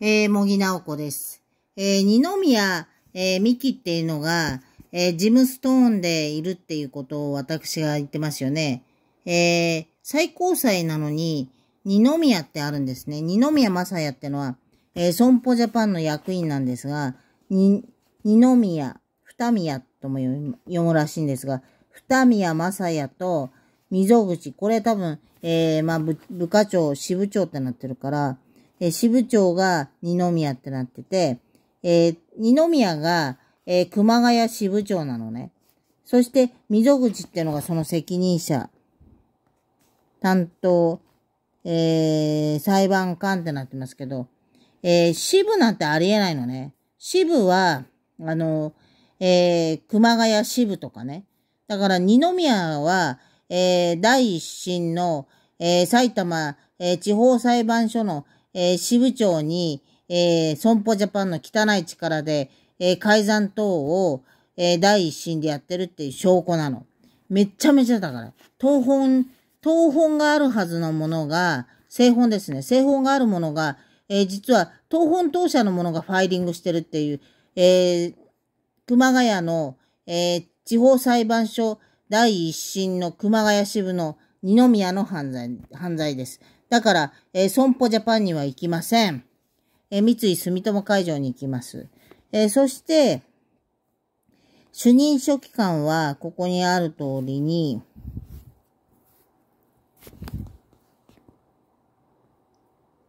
えー、茂木直子です。えー、二宮、えー、美っていうのが、えー、ジムストーンでいるっていうことを私が言ってますよね。えー、最高裁なのに、二宮ってあるんですね。二宮正也ってのは、えー、損保ジャパンの役員なんですが、に、二宮、二宮とも読むらしいんですが、二宮正也と溝口、これ多分、えー、まあ部、部課長、支部長ってなってるから、えー、支部長が二宮ってなってて、えー、二宮が、えー、熊谷支部長なのね。そして、溝口ってのがその責任者。担当、えー、裁判官ってなってますけど、えー、支部なんてありえないのね。支部は、あの、えー、熊谷支部とかね。だから二宮は、えー、第一審の、えー、埼玉、えー、地方裁判所の、えー、支部長に、えー、損保ジャパンの汚い力で、えー、改ざん等を、えー、第一審でやってるっていう証拠なの。めっちゃめちゃだから。東本、東本があるはずのものが、製本ですね。製本があるものが、えー、実は東本当社のものがファイリングしてるっていう、えー、熊谷の、えー、地方裁判所第一審の熊谷支部の二宮の犯罪、犯罪です。だから、えー、損保ジャパンには行きません。えー、三井住友会場に行きます。えー、そして、主任書記官は、ここにある通りに、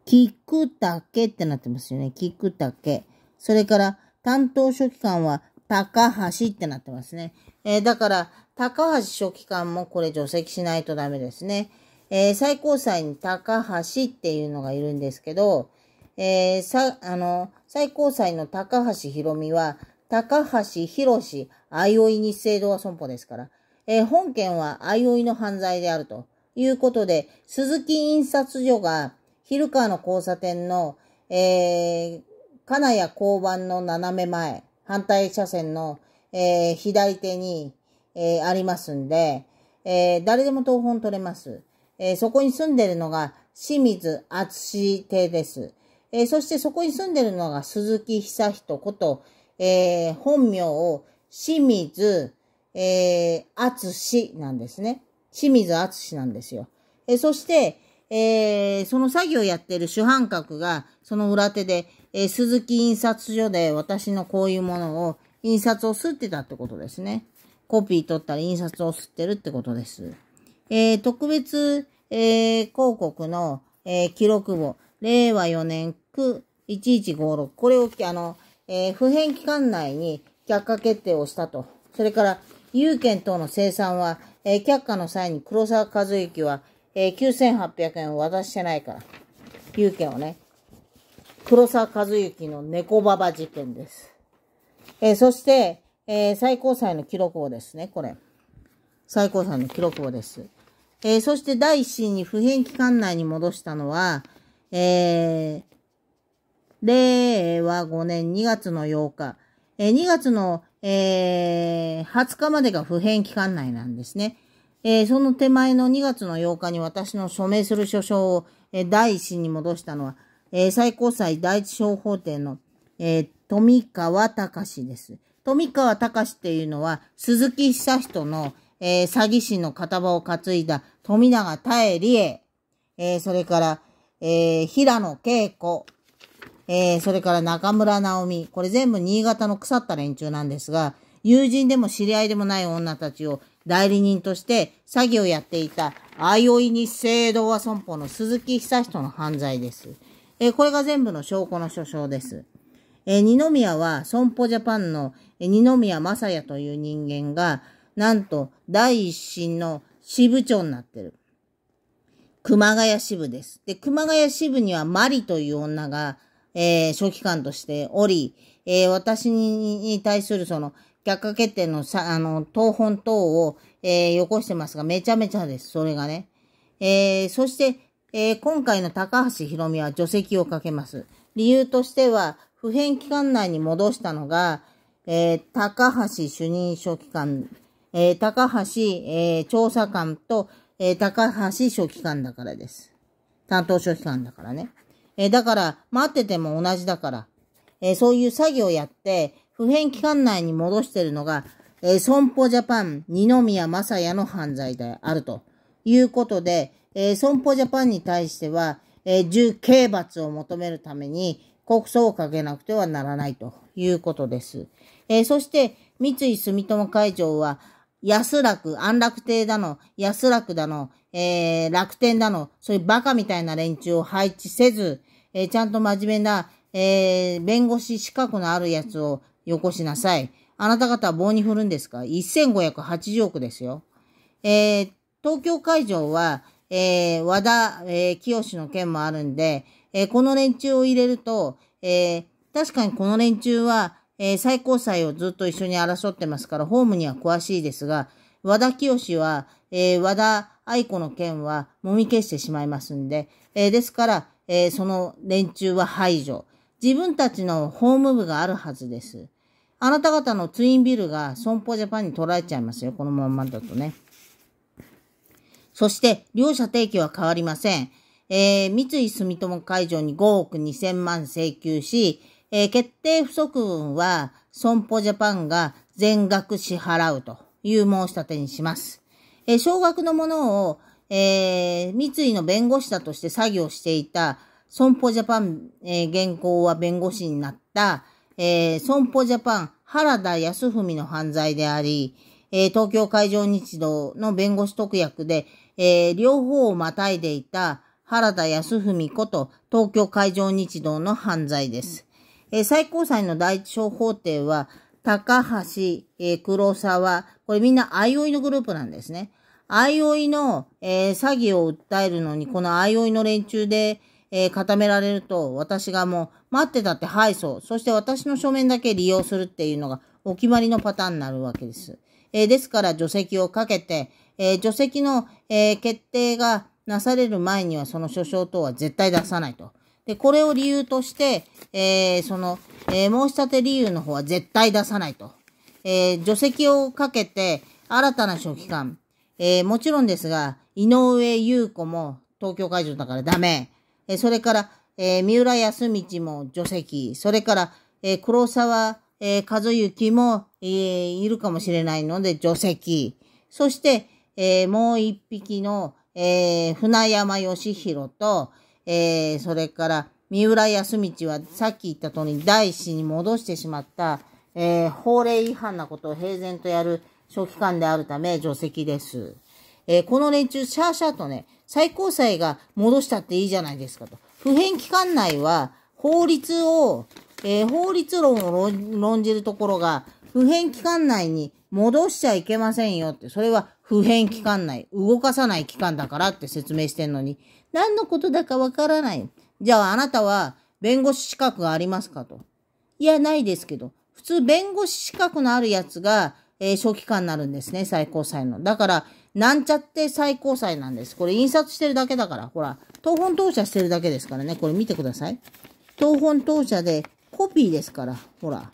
聞くだけってなってますよね。聞くだけ。それから、担当書記官は、高橋ってなってますね。えー、だから、高橋書記官もこれ除籍しないとダメですね。えー、最高裁に高橋っていうのがいるんですけど、えー、さ、あの、最高裁の高橋博美は、高橋博士、あいおい日清同和損保ですから、えー、本件は相生おいの犯罪であるということで、鈴木印刷所が、昼川の交差点の、えー、金谷交番の斜め前、反対車線の、えー、左手に、えー、ありますんで、えー、誰でも当本取れます。えー、そこに住んでるのが清水敦邸です。えー、そしてそこに住んでるのが鈴木久人こと、えー、本名を清水、えー、厚なんですね。清水厚なんですよ。えー、そして、えー、その作業やってる主犯格が、その裏手で、えー、鈴木印刷所で私のこういうものを、印刷を吸ってたってことですね。コピー取ったら印刷を吸ってるってことです。えー、特別、えー、広告の、えー、記録簿、令和4年9、1156。これを、あの、えー、普遍期間内に却下決定をしたと。それから、有権等の生産は、えー、却下の際に黒沢和之は、えー、9800円を渡してないから。有権をね。黒沢和之の猫馬場事件です。えー、そして、えー、最高裁の記録簿ですね、これ。最高裁の記録簿です。えー、そして第一審に普遍期間内に戻したのは、えー、令和5年2月の8日、えー、2月の、えー、20日までが普遍期間内なんですね。えー、その手前の2月の8日に私の署名する書章を、えー、第一審に戻したのは、えー、最高裁第一小法廷の、えー、富川隆です。富川隆っていうのは、鈴木久人の、えー、詐欺師の片場を担いだ富永妙理恵、えー、それから、えー、平野恵子、えー、それから中村直美、これ全部新潟の腐った連中なんですが、友人でも知り合いでもない女たちを代理人として詐欺をやっていた、相生おい日清同和損保の鈴木久人の犯罪です。えー、これが全部の証拠の所掌です。えー、二宮は損保ジャパンの二宮正也という人間が、なんと第一審の支部長になってる。熊谷支部です。で、熊谷支部にはマリという女が、えー、書記官としており、えー、私に対するその、逆下決定のさ、あの、党本等を、えー、よこしてますが、めちゃめちゃです。それがね。えー、そして、えー、今回の高橋博美は除籍をかけます。理由としては、普遍期間内に戻したのが、えー、高橋主任書記官えー、高橋、えー、調査官と、えー、高橋書記官だからです。担当書記官だからね。えだから、待ってても同じだから、えそういう作業をやって、普遍期間内に戻してるのが、え損保ジャパン、二宮正也の犯罪であるということで、え損保ジャパンに対しては、え重刑罰を求めるために、国葬をかけなくてはならないということです。えそして、三井住友会長は、安楽、安楽亭だの、安楽だの、えー、楽天だの、そういうバカみたいな連中を配置せず、えー、ちゃんと真面目な、えー、弁護士資格のあるやつをよこしなさい。あなた方は棒に振るんですか ?1580 億ですよ。えー、東京会場は、えー、和田、えー、清の件もあるんで、えー、この連中を入れると、えー、確かにこの連中は、えー、最高裁をずっと一緒に争ってますから、ホームには詳しいですが、和田清は、えー、和田愛子の件は揉み消してしまいますんで、えー、ですから、えー、その連中は排除。自分たちのホーム部があるはずです。あなた方のツインビルが損保ジャパンに取られちゃいますよ。このままだとね。そして、両者提起は変わりません。えー、三井住友海上に5億2000万請求し、えー、決定不足分は、損保ジャパンが全額支払うという申し立てにします。えー、少額のものを、えー、三井の弁護士だとして作業していた、損保ジャパン、えー、現行は弁護士になった、えー、損保ジャパン原田康文の犯罪であり、えー、東京海上日動の弁護士特約で、えー、両方をまたいでいた原田康文こと東京海上日動の犯罪です。えー、最高裁の第一小法廷は、高橋、えー、黒沢、これみんな相生のグループなんですね。相生の、えー、詐欺を訴えるのに、この相生の連中で、えー、固められると、私がもう、待ってたって敗訴、そして私の書面だけ利用するっていうのが、お決まりのパターンになるわけです。えー、ですから、除籍をかけて、えー、除籍の、えー、決定がなされる前には、その訴訟等は絶対出さないと。で、これを理由として、えー、その、えー、申し立て理由の方は絶対出さないと。えー、除籍をかけて、新たな書記官。えー、もちろんですが、井上優子も東京会場だからダメ。えー、それから、えー、三浦康道も除籍。それから、えー、黒沢、えー、和幸も、えー、いるかもしれないので除籍。そして、えー、もう一匹の、えー、船山義弘と、えー、それから、三浦康道はさっき言った通り、第一に戻してしまった、えー、法令違反なことを平然とやる書記官であるため、除籍です。えー、この連中、シャーシャーとね、最高裁が戻したっていいじゃないですかと。普遍期間内は、法律を、えー、法律論を論じるところが、普遍期間内に戻しちゃいけませんよって、それは普遍期間内、動かさない期間だからって説明してんのに、何のことだかわからない。じゃああなたは弁護士資格がありますかと。いや、ないですけど、普通弁護士資格のあるやつが、えー、書記官になるんですね、最高裁の。だから、なんちゃって最高裁なんです。これ印刷してるだけだから、ほら、東本当社してるだけですからね、これ見てください。東本当社でコピーですから、ほら、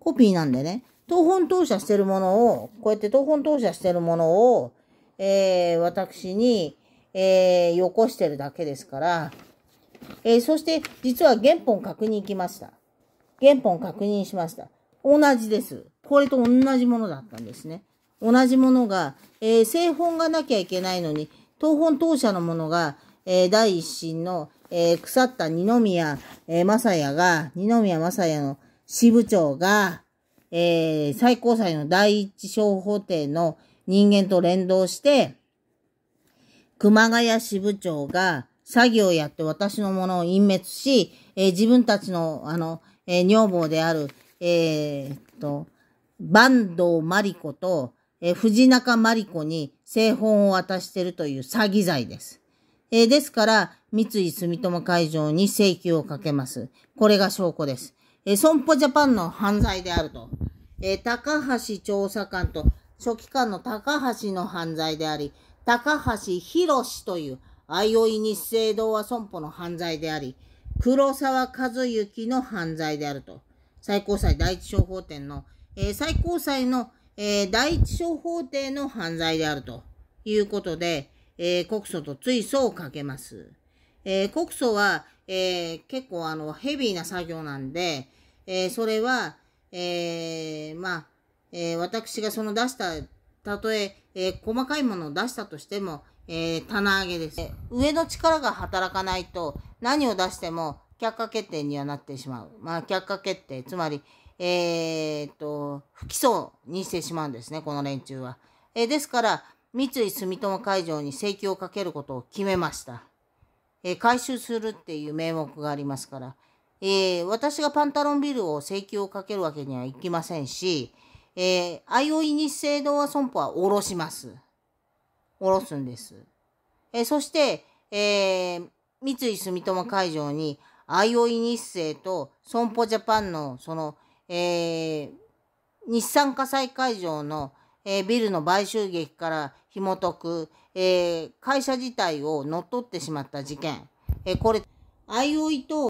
コピーなんでね。東本投射してるものを、こうやって東本投射してるものを、えー、私に、えー、よこしてるだけですから、えー、そして実は原本確認きました。原本確認しました。同じです。これと同じものだったんですね。同じものが、えー、製本がなきゃいけないのに、東本当社のものが、えー、第一審の、えー、腐った二宮、えー、正也が、二宮正也の支部長が、えー、最高裁の第一小法廷の人間と連動して、熊谷支部長が詐欺をやって私のものを隠滅し、えー、自分たちの、あの、えー、女房である、えー、と、坂東真理子と、え藤中真理子に製本を渡しているという詐欺罪です。えですから、三井住友海上に請求をかけます。これが証拠です。えー、損保ジャパンの犯罪であると。えー、高橋調査官と書記官の高橋の犯罪であり、高橋宏という相生日清堂は損保の犯罪であり、黒沢和幸の犯罪であると。最高裁第一小法廷の、えー、最高裁の、えー、第一小法廷の犯罪であるということで、えー、告訴と追訴をかけます。え告訴は、えー、結構あのヘビーな作業なんで、えー、それは、えー、まあ、え私がその出した、たとええ細かいものを出したとしても、え棚上げです。上の力が働かないと何を出しても却下決定にはなってしまう。まあ、却下決定、つまり、えっと、不起訴にしてしまうんですね、この連中は。えですから、三井住友海上に請求をかけることを決めました。えー、回収するっていう名目がありますから、えー、私がパンタロンビルを請求をかけるわけにはいきませんし、えー、IOE 日清同和損保は下ろします。下ろすんです。えそして、え三井住友海上に IOE 日清と損保ジャパンのその、え日産火災会場のえー、ビルの買収劇から紐解く、えー、会社自体を乗っ取ってしまった事件、えー、これ i o と